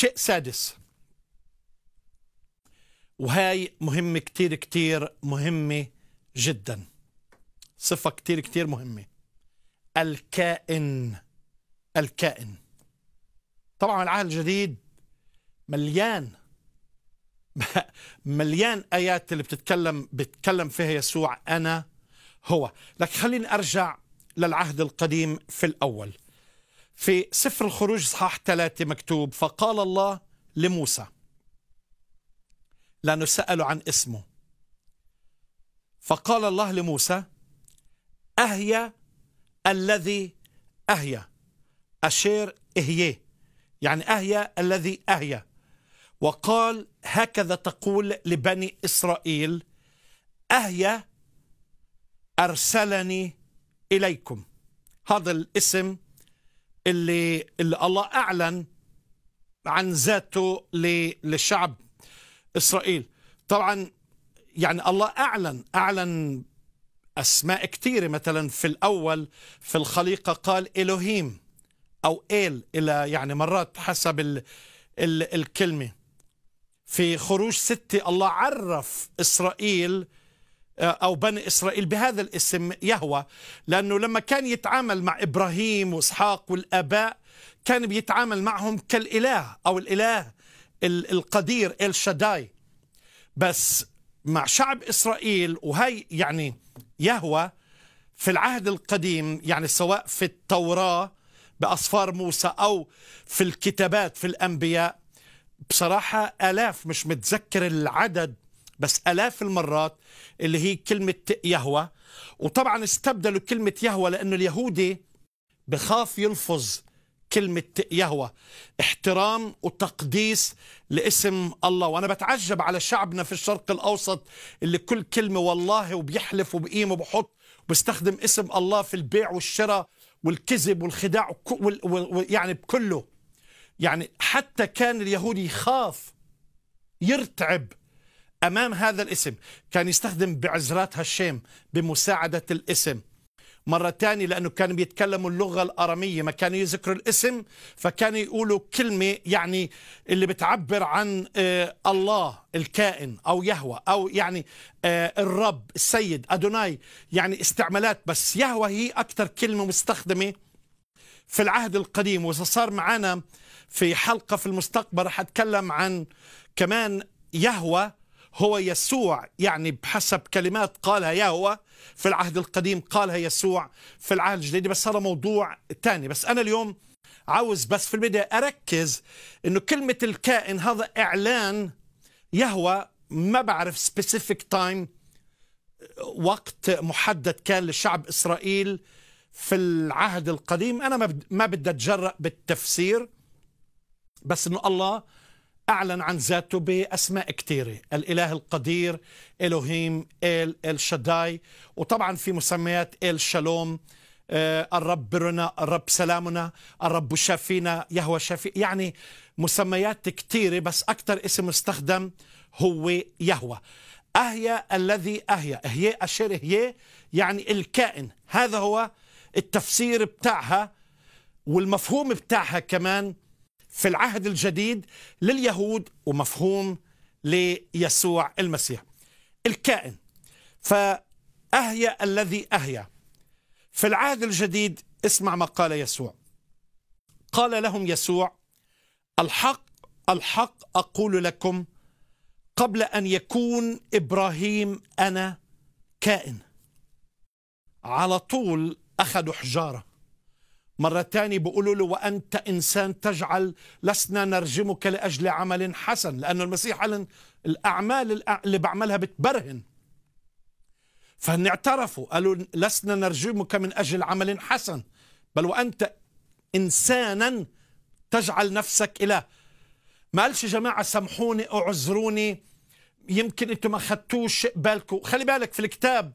شيء سادس وهاي مهمة كتير كتير مهمة جدا صفة كتير كتير مهمة الكائن الكائن طبعا العهد الجديد مليان مليان آيات اللي بتتكلم بتكلم فيها يسوع أنا هو لكن خليني أرجع للعهد القديم في الأول في سفر الخروج صحاح ثلاثة مكتوب فقال الله لموسى لأنه سألوا عن اسمه فقال الله لموسى أهيا الذي أهيا أشير إهيه يعني أهيا الذي أهيا وقال هكذا تقول لبني إسرائيل أهيا أرسلني إليكم هذا الاسم اللي, اللي الله أعلن عن ذاته لشعب إسرائيل طبعا يعني الله أعلن أعلن أسماء كثيرة مثلا في الأول في الخليقة قال إلهيم أو إيل إلى يعني مرات حسب الـ الـ الكلمة في خروج ستة الله عرف إسرائيل آه، أو بني إسرائيل بهذا الاسم يهوى لأنه لما كان يتعامل مع إبراهيم وإسحاق والآباء كان بيتعامل معهم كالإله أو الإله القدير إل بس مع شعب إسرائيل وهي يعني يهوى في العهد القديم يعني سواء في التوراة بأصفار موسى أو في الكتابات في الأنبياء بصراحة آلاف مش متذكر العدد بس آلاف المرات اللي هي كلمة يهوى وطبعا استبدلوا كلمة يهوى لأنه اليهودي بخاف يلفظ كلمة يهوى احترام وتقديس لاسم الله وأنا بتعجب على شعبنا في الشرق الأوسط اللي كل كلمة والله وبيحلف وبقيم وبحط وبيستخدم اسم الله في البيع والشراء والكذب والخداع يعني بكله يعني حتى كان اليهودي يخاف يرتعب أمام هذا الاسم كان يستخدم بعزرات هشيم بمساعدة الاسم مرة ثانية لأنه كانوا بيتكلموا اللغة الأرامية ما كانوا يذكروا الاسم فكانوا يقولوا كلمة يعني اللي بتعبر عن آه، الله الكائن أو يهوى أو يعني آه، الرب السيد أدوناي يعني استعمالات بس يهوى هي أكثر كلمة مستخدمة في العهد القديم وإذا صار معنا في حلقة في المستقبل رح أتكلم عن كمان يهوى هو يسوع يعني بحسب كلمات قالها ياهو في العهد القديم قالها يسوع في العهد الجديد بس هذا موضوع تاني بس أنا اليوم عاوز بس في البداية أركز أنه كلمة الكائن هذا إعلان يهوى ما بعرف سبيسيفيك تايم وقت محدد كان لشعب إسرائيل في العهد القديم أنا ما بدي أتجرأ بالتفسير بس أنه الله أعلن عن ذاته بأسماء كثيرة الإله القدير إلهيم إل إل شداي وطبعا في مسميات إل شالوم آه، الرب برنا الرب سلامنا الرب شافينا يهوى شافي يعني مسميات كثيرة بس أكثر اسم استخدم هو يهوى أهيا الذي أهيا هي أشير هي يعني الكائن هذا هو التفسير بتاعها والمفهوم بتاعها كمان في العهد الجديد لليهود ومفهوم ليسوع المسيح الكائن فأهيا الذي أهيا في العهد الجديد اسمع ما قال يسوع قال لهم يسوع الحق الحق أقول لكم قبل أن يكون إبراهيم أنا كائن على طول أخذوا حجارة مرة تانية بيقولوا له وأنت إنسان تجعل لسنا نرجمك لأجل عمل حسن لأنه المسيح قال الأعمال اللي بعملها بتبرهن فهن اعترفوا قالوا لسنا نرجمك من أجل عمل حسن بل وأنت إنسانا تجعل نفسك إله ما قالش جماعة سامحوني أعذروني يمكن أنتم ما خدتوش بالكم خلي بالك في الكتاب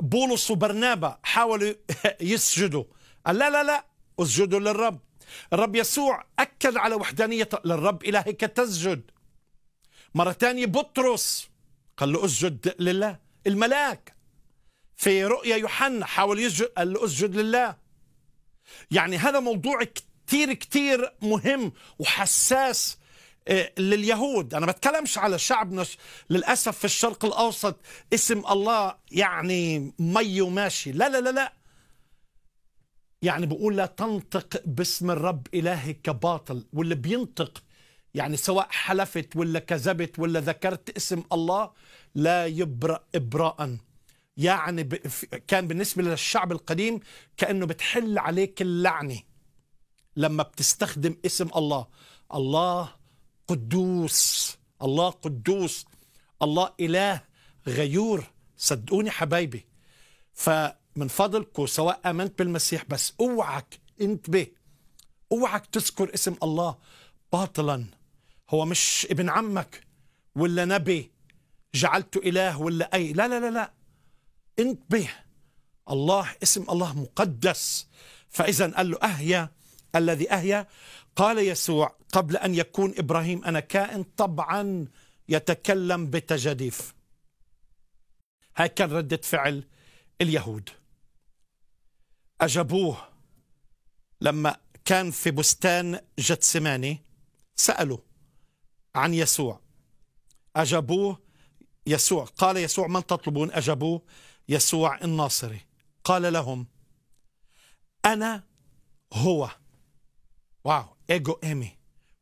بولس وبرنابا حاولوا يسجدوا قال لا لا لا اسجدوا للرب الرب يسوع أكد على وحدانية للرب إلهك تسجد مرة ثانية بطرس قال له اسجد لله الملاك في رؤيا يوحنا حاول يسجد قال له اسجد لله يعني هذا موضوع كتير كتير مهم وحساس آه، لليهود أنا بتكلمش على شعبنا للأسف في الشرق الأوسط اسم الله يعني مي وماشي لا لا لا لا يعني بقول لا تنطق باسم الرب إلهك كباطل واللي بينطق يعني سواء حلفت ولا كذبت ولا ذكرت اسم الله لا يبرأ إبراءً يعني كان بالنسبة للشعب القديم كأنه بتحل عليك اللعنة لما بتستخدم اسم الله الله قدوس الله قدوس الله إله غيور صدقوني حبايبي ف من فضلكم سواء امنت بالمسيح بس اوعك انتبه اوعك تذكر اسم الله باطلا هو مش ابن عمك ولا نبي جعلته اله ولا اي لا لا لا لا انتبه الله اسم الله مقدس فاذا قال له اهيا الذي اهيا قال يسوع قبل ان يكون ابراهيم انا كائن طبعا يتكلم بتجاديف هاي كان رده فعل اليهود أجابوه لما كان في بستان جتسماني سألوا عن يسوع أجابوه يسوع قال يسوع من تطلبون أجابوه يسوع الناصري قال لهم أنا هو واو ايجو ايمي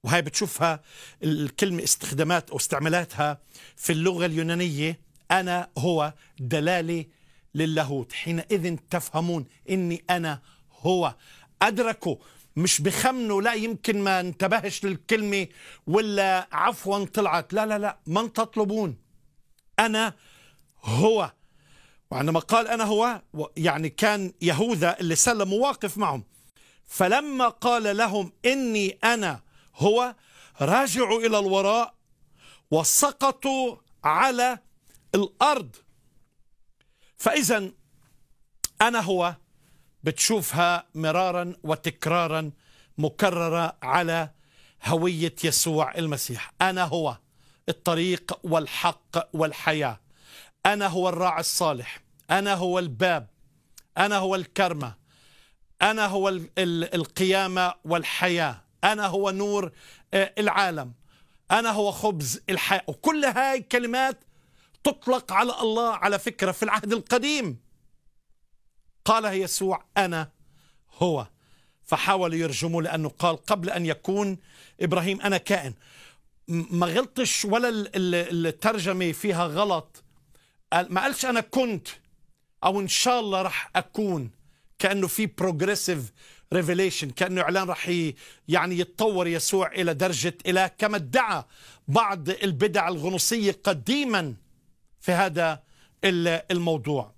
وهي بتشوفها الكلمة استخدامات أو استعمالاتها في اللغة اليونانية أنا هو دلالة للاهوت حينئذ تفهمون إني أنا هو أدركوا مش بخمنوا لا يمكن ما انتبهش للكلمة ولا عفوا طلعت لا لا لا من تطلبون أنا هو وعندما قال أنا هو يعني كان يهوذا اللي سلم واقف معهم فلما قال لهم إني أنا هو راجعوا إلى الوراء وسقطوا على الأرض فإذا أنا هو بتشوفها مرارا وتكرارا مكررة على هوية يسوع المسيح أنا هو الطريق والحق والحياة أنا هو الراعي الصالح أنا هو الباب أنا هو الكرمة أنا هو القيامة والحياة أنا هو نور آه، العالم أنا هو خبز الحياة وكل هاي الكلمات تطلق على الله على فكرة في العهد القديم قال يسوع أنا هو فحاولوا يرجموه لأنه قال قبل أن يكون إبراهيم أنا كائن ما غلطش ولا الترجمة فيها غلط ما قالش أنا كنت أو إن شاء الله رح أكون كأنه في بروجريسيف ريفيليشن كأنه إعلان رح يعني يتطور يسوع إلى درجة إله كما ادعى بعض البدع الغنوصية قديماً في هذا الموضوع